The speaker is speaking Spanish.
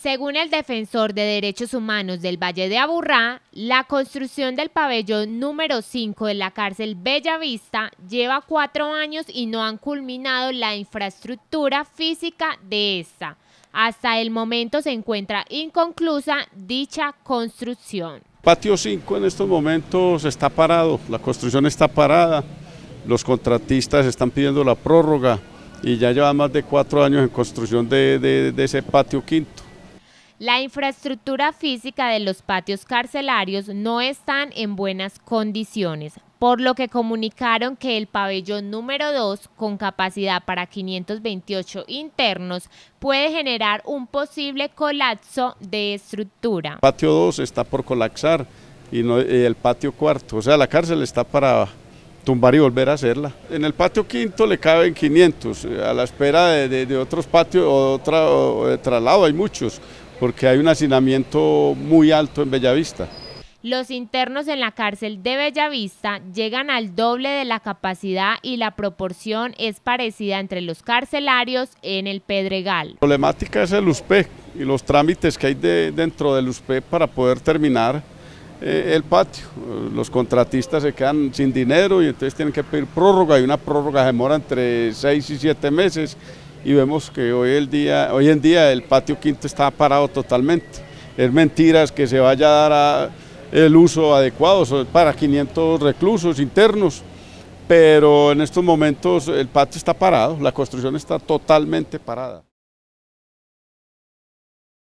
Según el defensor de derechos humanos del Valle de Aburrá, la construcción del pabellón número 5 de la cárcel Bellavista lleva cuatro años y no han culminado la infraestructura física de esta. Hasta el momento se encuentra inconclusa dicha construcción. Patio 5 en estos momentos está parado, la construcción está parada, los contratistas están pidiendo la prórroga y ya lleva más de cuatro años en construcción de ese patio quinto. La infraestructura física de los patios carcelarios no están en buenas condiciones, por lo que comunicaron que el pabellón número 2, con capacidad para 528 internos, puede generar un posible colapso de estructura. El patio 2 está por colapsar y no, el patio cuarto, o sea, la cárcel está para tumbar y volver a hacerla. En el patio quinto le caben 500, eh, a la espera de, otros patios o, otra, traslado, hay muchos, porque hay un hacinamiento muy alto en Bellavista. Los internos en la cárcel de Bellavista llegan al doble de la capacidad y la proporción es parecida entre los carcelarios en el Pedregal. La problemática es el USP e y los trámites que hay dentro del USP e para poder terminar eh, el patio. Los contratistas se quedan sin dinero y entonces tienen que pedir prórroga y una prórroga demora entre 6 y 7 meses y vemos que hoy, el día, hoy en día el patio quinto está parado totalmente. Es mentira que se vaya a dar el uso adecuado, para 500 reclusos internos, pero en estos momentos el patio está parado, la construcción está totalmente parada.